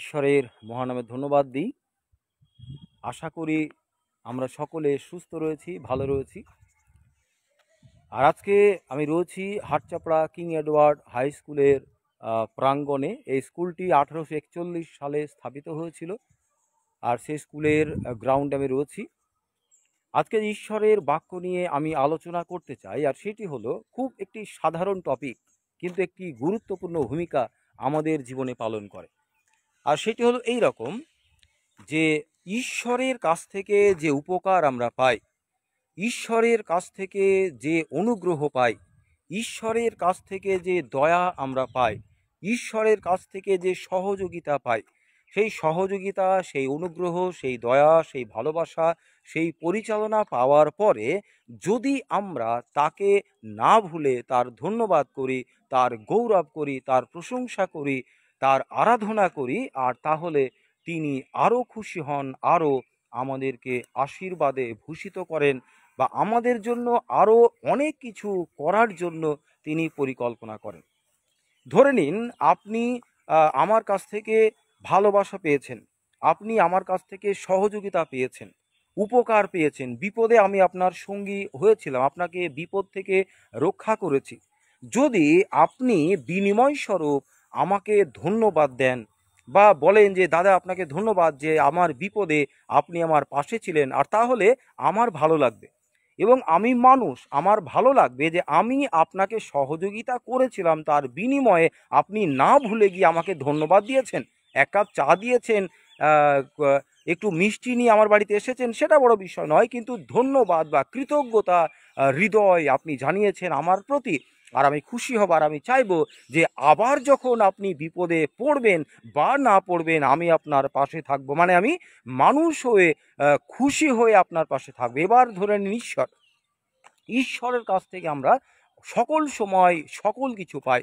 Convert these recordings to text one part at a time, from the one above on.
ঈশ্বরের মহানামে ধন্যবাদ দিই আশা করি আমরা সকলে সুস্থ রয়েছি ভালো রয়েছি আর আজকে আমি রয়েছি হাটচাপড়া কিং এডওয়ার্ড হাই স্কুলের প্রাঙ্গণে এই স্কুলটি আঠারোশো একচল্লিশ সালে স্থাপিত হয়েছিল আর সেই স্কুলের গ্রাউন্ডে আমি রয়েছি আজকে ঈশ্বরের বাক্য নিয়ে আমি আলোচনা করতে চাই আর সেটি হলো খুব একটি সাধারণ টপিক কিন্তু একটি গুরুত্বপূর্ণ ভূমিকা আমাদের জীবনে পালন করে আর সেটি হলো এই রকম যে ঈশ্বরের কাছ থেকে যে উপকার আমরা পাই ঈশ্বরের কাছ থেকে যে অনুগ্রহ পাই ঈশ্বরের কাছ থেকে যে দয়া আমরা পাই ঈশ্বরের কাছ থেকে যে সহযোগিতা পাই সেই সহযোগিতা সেই অনুগ্রহ সেই দয়া সেই ভালোবাসা সেই পরিচালনা পাওয়ার পরে যদি আমরা তাকে না ভুলে তার ধন্যবাদ করি তার গৌরব করি তার প্রশংসা করি তার আরাধনা করি আর তাহলে তিনি আরও খুশি হন আরও আমাদেরকে আশীর্বাদে ভূষিত করেন বা আমাদের জন্য আরও অনেক কিছু করার জন্য তিনি পরিকল্পনা করেন ধরে নিন আপনি আমার কাছ থেকে ভালোবাসা পেয়েছেন আপনি আমার কাছ থেকে সহযোগিতা পেয়েছেন উপকার পেয়েছেন বিপদে আমি আপনার সঙ্গী হয়েছিলাম আপনাকে বিপদ থেকে রক্ষা করেছি যদি আপনি বিনিময় স্বরূপ আমাকে ধন্যবাদ দেন বা বলেন যে দাদা আপনাকে ধন্যবাদ যে আমার বিপদে আপনি আমার পাশে ছিলেন আর তাহলে আমার ভালো লাগবে এবং আমি মানুষ আমার ভালো লাগবে যে আমি আপনাকে সহযোগিতা করেছিলাম তার বিনিময়ে আপনি না ভুলে গিয়ে আমাকে ধন্যবাদ দিয়েছেন এক কাপ চা দিয়েছেন একটু মিষ্টি নিয়ে আমার বাড়িতে এসেছেন সেটা বড় বিষয় নয় কিন্তু ধন্যবাদ বা কৃতজ্ঞতা হৃদয় আপনি জানিয়েছেন আমার প্রতি আর আমি খুশি হব আর আমি চাইব যে আবার যখন আপনি বিপদে পড়বেন বা না পড়বেন আমি আপনার পাশে থাকব মানে আমি মানুষ হয়ে খুশি হয়ে আপনার পাশে থাকবো এবার ধরে নিন ঈশ্বর ঈশ্বরের কাছ থেকে আমরা সকল সময় সকল কিছু পাই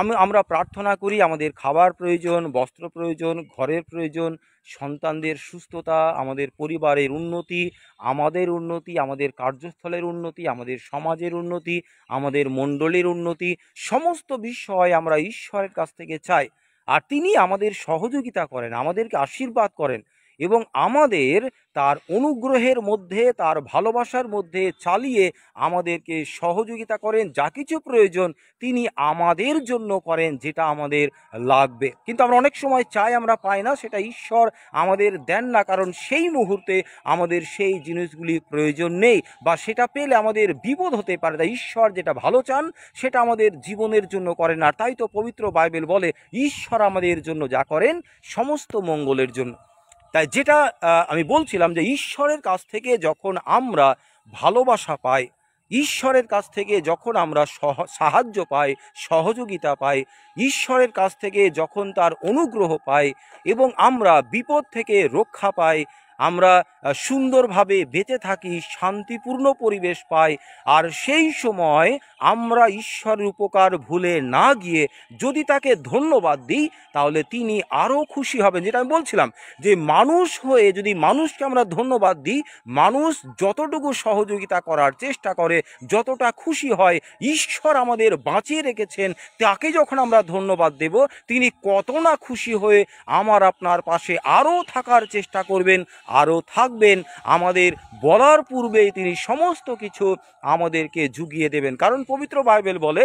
আমি আমরা প্রার্থনা করি আমাদের খাবার প্রয়োজন বস্ত্র প্রয়োজন ঘরের প্রয়োজন সন্তানদের সুস্থতা আমাদের পরিবারের উন্নতি আমাদের উন্নতি আমাদের কার্যস্থলের উন্নতি আমাদের সমাজের উন্নতি আমাদের মণ্ডলের উন্নতি সমস্ত বিষয় আমরা ঈশ্বরের কাছ থেকে চাই আর তিনি আমাদের সহযোগিতা করেন আমাদেরকে আশীর্বাদ করেন এবং আমাদের তার অনুগ্রহের মধ্যে তার ভালোবাসার মধ্যে চালিয়ে আমাদেরকে সহযোগিতা করেন যা কিছু প্রয়োজন তিনি আমাদের জন্য করেন যেটা আমাদের লাগবে কিন্তু আমরা অনেক সময় চাই আমরা পাই না সেটা ঈশ্বর আমাদের দেন না কারণ সেই মুহূর্তে আমাদের সেই জিনিসগুলি প্রয়োজন নেই বা সেটা পেলে আমাদের বিপদ হতে পারে তাই ঈশ্বর যেটা ভালো চান সেটা আমাদের জীবনের জন্য করেন আর তাই তো পবিত্র বাইবেল বলে ঈশ্বর আমাদের জন্য যা করেন সমস্ত মঙ্গলের জন্য তাই যেটা আমি বলছিলাম যে ঈশ্বরের কাছ থেকে যখন আমরা ভালোবাসা পাই ঈশ্বরের কাছ থেকে যখন আমরা সাহায্য পাই সহযোগিতা পাই ঈশ্বরের কাছ থেকে যখন তার অনুগ্রহ পাই এবং আমরা বিপদ থেকে রক্ষা পাই আমরা সুন্দরভাবে বেঁচে থাকি শান্তিপূর্ণ পরিবেশ পাই আর সেই সময় আমরা ঈশ্বরের উপকার ভুলে না গিয়ে যদি তাকে ধন্যবাদ দিই তাহলে তিনি আরও খুশি হবেন যেটা আমি বলছিলাম যে মানুষ হয়ে যদি মানুষকে আমরা ধন্যবাদ দিই মানুষ যতটুকু সহযোগিতা করার চেষ্টা করে যতটা খুশি হয় ঈশ্বর আমাদের বাঁচিয়ে রেখেছেন তাকে যখন আমরা ধন্যবাদ দেব তিনি কত না খুশি হয়ে আমার আপনার পাশে আরও থাকার চেষ্টা করবেন আরও থাক থাকবেন আমাদের বলার পূর্বেই তিনি সমস্ত কিছু আমাদেরকে জুগিয়ে দেবেন কারণ পবিত্র বাইবেল বলে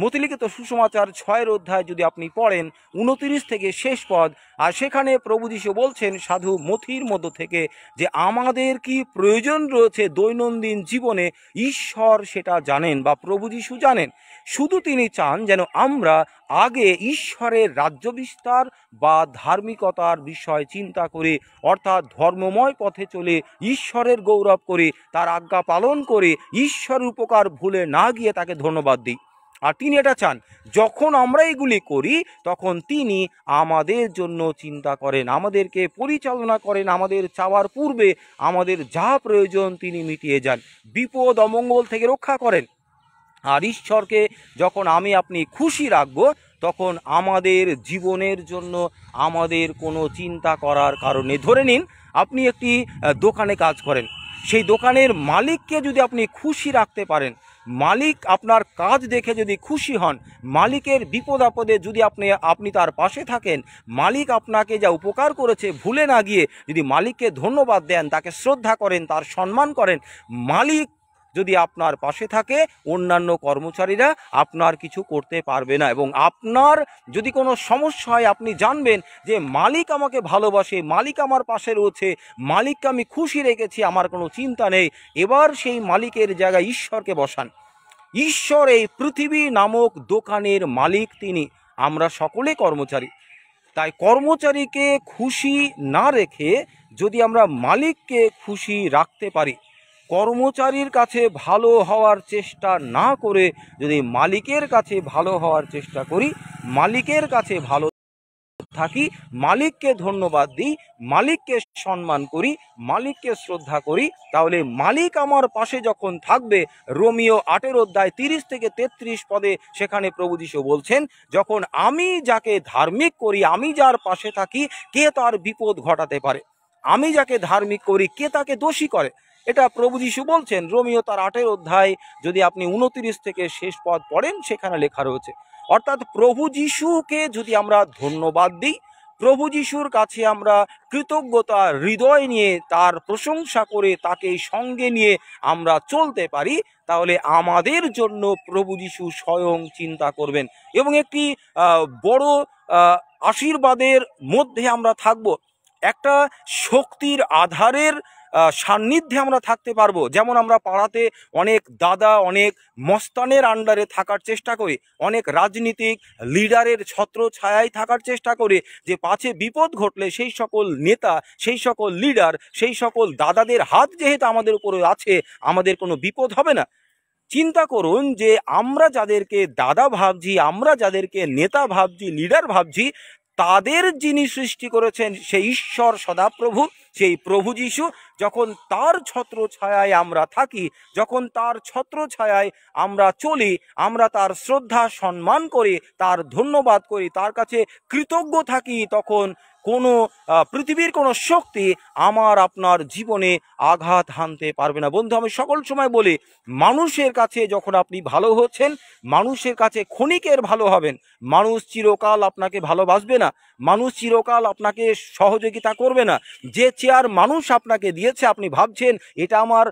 মতিলিখিত সুসমাচার ছয়ের অধ্যায় যদি আপনি পড়েন উনতিরিশ থেকে শেষ পদ আর সেখানে প্রভু বলছেন সাধু মথির মধ্য থেকে যে আমাদের কি প্রয়োজন রয়েছে দৈনন্দিন জীবনে ঈশ্বর সেটা জানেন বা প্রভু জানেন শুধু তিনি চান যেন আমরা আগে ঈশ্বরের রাজ্য বিস্তার বা ধার্মিকতার বিষয় চিন্তা করে অর্থাৎ ধর্মময় পথে চলে ঈশ্বরের গৌরব করে তার আজ্ঞা পালন করে ঈশ্বর উপকার ভুলে না গিয়ে তাকে ধন্যবাদ দিই আর তিনি এটা চান যখন আমরা এগুলি করি তখন তিনি আমাদের জন্য চিন্তা করেন আমাদেরকে পরিচালনা করেন আমাদের চাওয়ার পূর্বে আমাদের যা প্রয়োজন তিনি মিটিয়ে যান বিপদ অমঙ্গল থেকে রক্ষা করেন আর ঈশ্বরকে যখন আমি আপনি খুশি রাখব তখন আমাদের জীবনের জন্য আমাদের কোনো চিন্তা করার কারণে ধরে নিন আপনি একটি দোকানে কাজ করেন সেই দোকানের মালিককে যদি আপনি খুশি রাখতে পারেন মালিক আপনার কাজ দেখে যদি খুশি হন মালিকের বিপদ আপদে যদি আপনি আপনি তার পাশে থাকেন মালিক আপনাকে যা উপকার করেছে ভুলে না গিয়ে যদি মালিককে ধন্যবাদ দেন তাকে শ্রদ্ধা করেন তার সম্মান করেন মালিক যদি আপনার পাশে থাকে অন্যান্য কর্মচারীরা আপনার কিছু করতে পারবে না এবং আপনার যদি কোনো সমস্যা হয় আপনি জানবেন যে মালিক আমাকে ভালোবাসে মালিক আমার পাশে রয়েছে মালিককে আমি খুশি রেখেছি আমার কোনো চিন্তা নেই এবার সেই মালিকের জায়গায় ঈশ্বরকে বসান ঈশ্বর এই পৃথিবী নামক দোকানের মালিক তিনি আমরা সকলে কর্মচারী তাই কর্মচারীকে খুশি না রেখে যদি আমরা মালিককে খুশি রাখতে পারি কর্মচারীর কাছে ভালো হওয়ার চেষ্টা না করে যদি মালিকের কাছে ভালো হওয়ার চেষ্টা করি মালিকের কাছে ভালো থাকি মালিককে ধন্যবাদ দিই মালিককে সম্মান করি মালিককে শ্রদ্ধা করি তাহলে মালিক আমার পাশে যখন থাকবে রোমিও আটের অধ্যায় তিরিশ থেকে তেত্রিশ পদে সেখানে প্রভু বলছেন যখন আমি যাকে ধার্মিক করি আমি যার পাশে থাকি কে তার বিপদ ঘটাতে পারে আমি যাকে ধার্মিক করি কে তাকে দোষী করে এটা প্রভু যিশু বলছেন রোমিও তার আটের অধ্যায় যদি আপনি উনতিরিশ থেকে শেষ পদ পড়েন সেখানে লেখা রয়েছে অর্থাৎ প্রভু যিশুকে যদি আমরা ধন্যবাদ দিই প্রভু যিশুর কাছে আমরা কৃতজ্ঞতা হৃদয় নিয়ে তার প্রশংসা করে তাকে সঙ্গে নিয়ে আমরা চলতে পারি তাহলে আমাদের জন্য প্রভু যিশু স্বয়ং চিন্তা করবেন এবং একটি বড় আশীর্বাদের মধ্যে আমরা থাকব একটা শক্তির আধারের সান্নিধ্যে আমরা থাকতে পারবো যেমন আমরা পাড়াতে অনেক দাদা অনেক মস্তানের আন্ডারে থাকার চেষ্টা করি অনেক রাজনীতিক লিডারের ছত্র ছায়ায় থাকার চেষ্টা করে যে পাছে বিপদ ঘটলে সেই সকল নেতা সেই সকল লিডার সেই সকল দাদাদের হাত যেহেতু আমাদের উপরে আছে আমাদের কোনো বিপদ হবে না চিন্তা করুন যে আমরা যাদেরকে দাদা ভাবছি আমরা যাদেরকে নেতা ভাবছি লিডার ভাবছি তাদের যিনি সৃষ্টি করেছেন সেই ঈশ্বর সদাপ্রভু সেই প্রভু যিশু যখন তার ছত্র ছায়ায় আমরা থাকি যখন তার ছত্র ছায়ায় আমরা চলি আমরা তার শ্রদ্ধা সম্মান করি তার ধন্যবাদ করি তার কাছে কৃতজ্ঞ থাকি তখন কোনো পৃথিবীর কোনো শক্তি আমার আপনার জীবনে আঘাত হানতে পারবে না বন্ধু আমি সকল সময় বলি মানুষের কাছে যখন আপনি ভালো হচ্ছেন মানুষের কাছে ক্ষণিকের ভালো হবেন মানুষ চিরকাল আপনাকে ভালোবাসবে না মানুষ চিরকাল আপনাকে সহযোগিতা করবে না যে চেয়ার মানুষ আপনাকে দিয়েছে আপনি ভাবছেন এটা আমার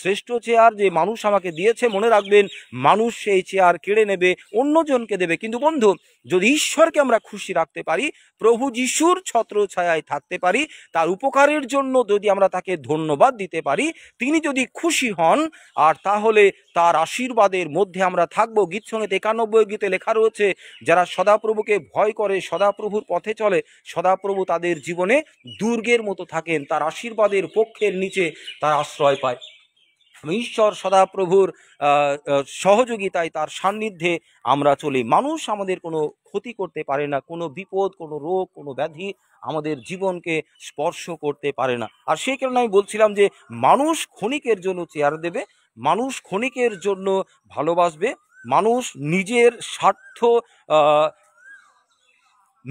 শ্রেষ্ঠ চেয়ার যে মানুষ আমাকে দিয়েছে মনে রাখবেন মানুষ সেই চেয়ার কেড়ে নেবে অন্যজনকে দেবে কিন্তু বন্ধু যদি ঈশ্বরকে আমরা খুশি রাখতে পারি প্রভু যিশুর গুরুর ছত্র ছায়ায় থাকতে পারি তার উপকারের জন্য যদি আমরা তাকে ধন্যবাদ দিতে পারি তিনি যদি খুশি হন আর তাহলে তার আশীর্বাদের মধ্যে আমরা থাকবো সঙ্গে একানব্বই গীতে লেখা রয়েছে যারা সদাপ্রভুকে ভয় করে সদাপ্রভুর পথে চলে সদাপ্রভু তাদের জীবনে দুর্গের মতো থাকেন তার আশীর্বাদের পক্ষের নিচে তার আশ্রয় পায় ঈশ্বর সদাপ্রভুর সহযোগিতায় তার সান্নিধ্যে আমরা চলি মানুষ আমাদের কোনো ক্ষতি করতে পারে না কোনো বিপদ কোনো রোগ কোনো ব্যাধি আমাদের জীবনকে স্পর্শ করতে পারে না আর সেই কারণে আমি বলছিলাম যে মানুষ ক্ষণিকের জন্য চেয়ার দেবে মানুষ ক্ষণিকের জন্য ভালোবাসবে মানুষ নিজের স্বার্থ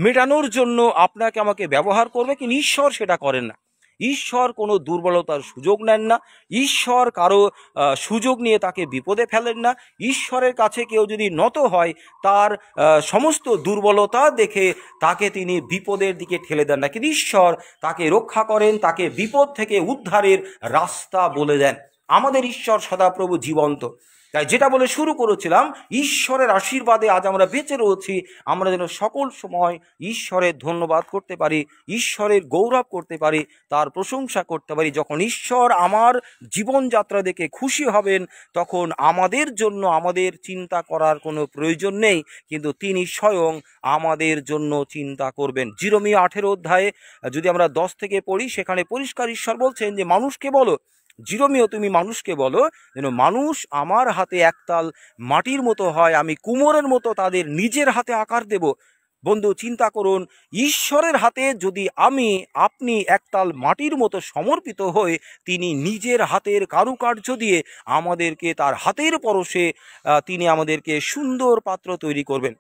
মেটানোর জন্য আপনাকে আমাকে ব্যবহার করবে কিন্তু ঈশ্বর সেটা করেন না ঈশ্বর কোনো দুর্বলতার সুযোগ নেন না ঈশ্বর কারো সুযোগ নিয়ে তাকে বিপদে ফেলেন না ঈশ্বরের কাছে কেউ যদি নত হয় তার সমস্ত দুর্বলতা দেখে তাকে তিনি বিপদের দিকে ঠেলে দেন না কিন্তু ঈশ্বর তাকে রক্ষা করেন তাকে বিপদ থেকে উদ্ধারের রাস্তা বলে দেন আমাদের ঈশ্বর সদাপ্রভু জীবন্ত তাই যেটা বলে শুরু করেছিলাম ঈশ্বরের আশীর্বাদে আজ আমরা বেঁচে রয়েছি আমরা যেন সকল সময় ঈশ্বরের ধন্যবাদ করতে পারি ঈশ্বরের গৌরব করতে পারি তার প্রশংসা করতে পারি যখন ঈশ্বর আমার জীবনযাত্রা দেখে খুশি হবেন তখন আমাদের জন্য আমাদের চিন্তা করার কোনো প্রয়োজন নেই কিন্তু তিনি স্বয়ং আমাদের জন্য চিন্তা করবেন জিরোমি আঠেরো অধ্যায়ে যদি আমরা দশ থেকে পড়ি সেখানে পরিষ্কার ঈশ্বর বলছেন যে মানুষকে বলো জিরোমিও তুমি মানুষকে বলো যেন মানুষ আমার হাতে একতাল মাটির মতো হয় আমি কুমোরের মতো তাদের নিজের হাতে আকার দেব বন্ধু চিন্তা করুন ঈশ্বরের হাতে যদি আমি আপনি একতাল মাটির মতো সমর্পিত হয়ে তিনি নিজের হাতের কারুকার্য দিয়ে আমাদেরকে তার হাতের পরশে তিনি আমাদেরকে সুন্দর পাত্র তৈরি করবেন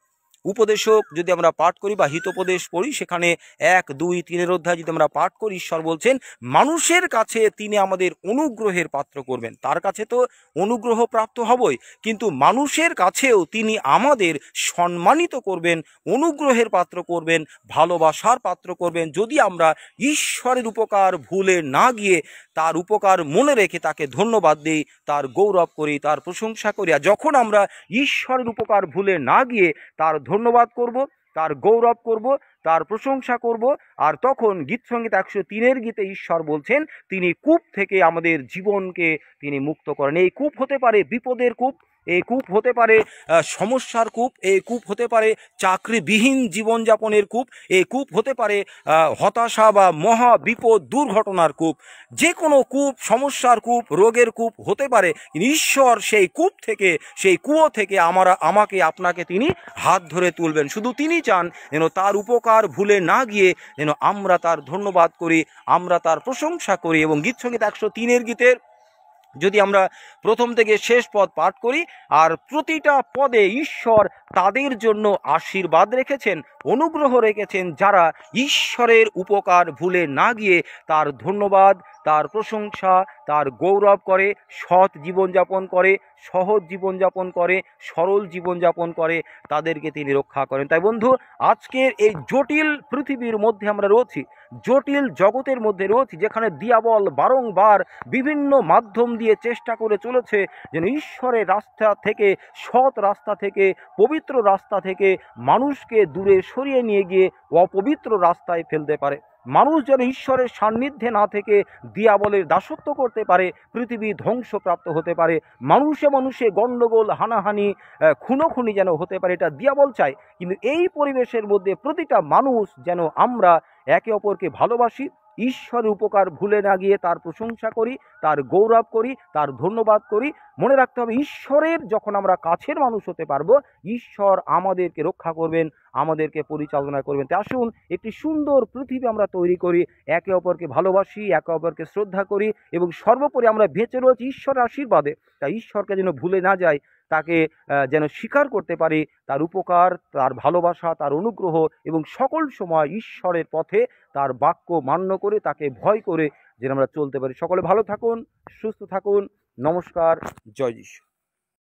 উপদেশক যদি আমরা পাঠ করি বা হিতোপদেশ পড়ি সেখানে এক দুই তিনের অধ্যায় যদি আমরা পাঠ করি ঈশ্বর বলছেন মানুষের কাছে তিনি আমাদের অনুগ্রহের পাত্র করবেন তার কাছে তো অনুগ্রহ প্রাপ্ত হবই কিন্তু মানুষের কাছেও তিনি আমাদের সম্মানিত করবেন অনুগ্রহের পাত্র করবেন ভালোবাসার পাত্র করবেন যদি আমরা ঈশ্বরের উপকার ভুলে না গিয়ে তার উপকার মনে রেখে তাকে ধন্যবাদ দিই তার গৌরব করি তার প্রশংসা করি আর যখন আমরা ঈশ্বরের উপকার ভুলে না গিয়ে তার ধন্যবাদ করব তার গৌরব করব তার প্রশংসা করব আর তখন গীত সঙ্গীত একশো তিনের গীতে ঈশ্বর বলছেন তিনি কূপ থেকে আমাদের জীবনকে তিনি মুক্ত করেন এই কূপ হতে পারে বিপদের কূপ এই কূপ হতে পারে সমস্যার কূপ এই কূপ হতে পারে চাকরিবিহীন জীবনযাপনের কূপ এই কূপ হতে পারে হতাশা বা মহা বিপদ দুর্ঘটনার কূপ যে কোনো কূপ সমস্যার কূপ রোগের কূপ হতে পারে ঈশ্বর সেই কূপ থেকে সেই কুয়ো থেকে আমরা আমাকে আপনাকে তিনি হাত ধরে তুলবেন শুধু তিনি চান যেন তার উপকার ভুলে না গিয়ে যেন আমরা তার ধন্যবাদ করি আমরা তার প্রশংসা করি এবং গীতসঙ্গীত একশো তিনের গীতের যদি আমরা প্রথম থেকে শেষ পদ পাঠ করি আর প্রতিটা পদে ঈশ্বর তাদের জন্য আশীর্বাদ রেখেছেন অনুগ্রহ রেখেছেন যারা ঈশ্বরের উপকার ভুলে না গিয়ে তার ধন্যবাদ তার প্রশংসা তার গৌরব করে সৎ জীবনযাপন করে সহজ জীবনযাপন করে সরল জীবনযাপন করে তাদেরকে তিনি রক্ষা করেন তাই বন্ধু আজকের এই জটিল পৃথিবীর মধ্যে আমরা রয়েছি জটিল জগতের মধ্যে রয়েছি যেখানে দিয়াবল বারংবার বিভিন্ন মাধ্যম দিয়ে চেষ্টা করে চলেছে যেন ঈশ্বরের রাস্তা থেকে সৎ রাস্তা থেকে পবিত্র রাস্তা থেকে মানুষকে দূরে সরিয়ে নিয়ে গিয়ে অপবিত্র রাস্তায় ফেলতে পারে মানুষ যেন ঈশ্বরের সান্নিধ্যে না থেকে দিয়াবলের দাসত্ব করতে পারে পৃথিবী ধ্বংসপ্রাপ্ত হতে পারে মানুষে মানুষে গণ্ডগোল হানাহানি খুনোখুনি যেন হতে পারে এটা দিয়াবল চায় কিন্তু এই পরিবেশের মধ্যে প্রতিটা মানুষ যেন আমরা একে অপরকে ভালোবাসি ঈশ্বর উপকার ভুলে না গিয়ে তার প্রশংসা করি তার গৌরব করি তার ধন্যবাদ করি মনে রাখতে হবে ঈশ্বরের যখন আমরা কাছের মানুষ হতে পারবো ঈশ্বর আমাদেরকে রক্ষা করবেন আমাদেরকে পরিচালনা করবেন তাই আসুন একটি সুন্দর পৃথিবী আমরা তৈরি করি একে অপরকে ভালোবাসি একে অপরকে শ্রদ্ধা করি এবং সর্বোপরি আমরা বেঁচে রয়েছি ঈশ্বরের আশীর্বাদে তাই ঈশ্বরকে যেন ভুলে না যায় তাকে যেন স্বীকার করতে পারি তার উপকার তার ভালোবাসা তার অনুগ্রহ এবং সকল সময় ঈশ্বরের পথে তার বাক্য মান্য করে তাকে ভয় করে যেন আমরা চলতে পারি সকলে ভালো থাকুন সুস্থ থাকুন নমস্কার জয় যীশ্বর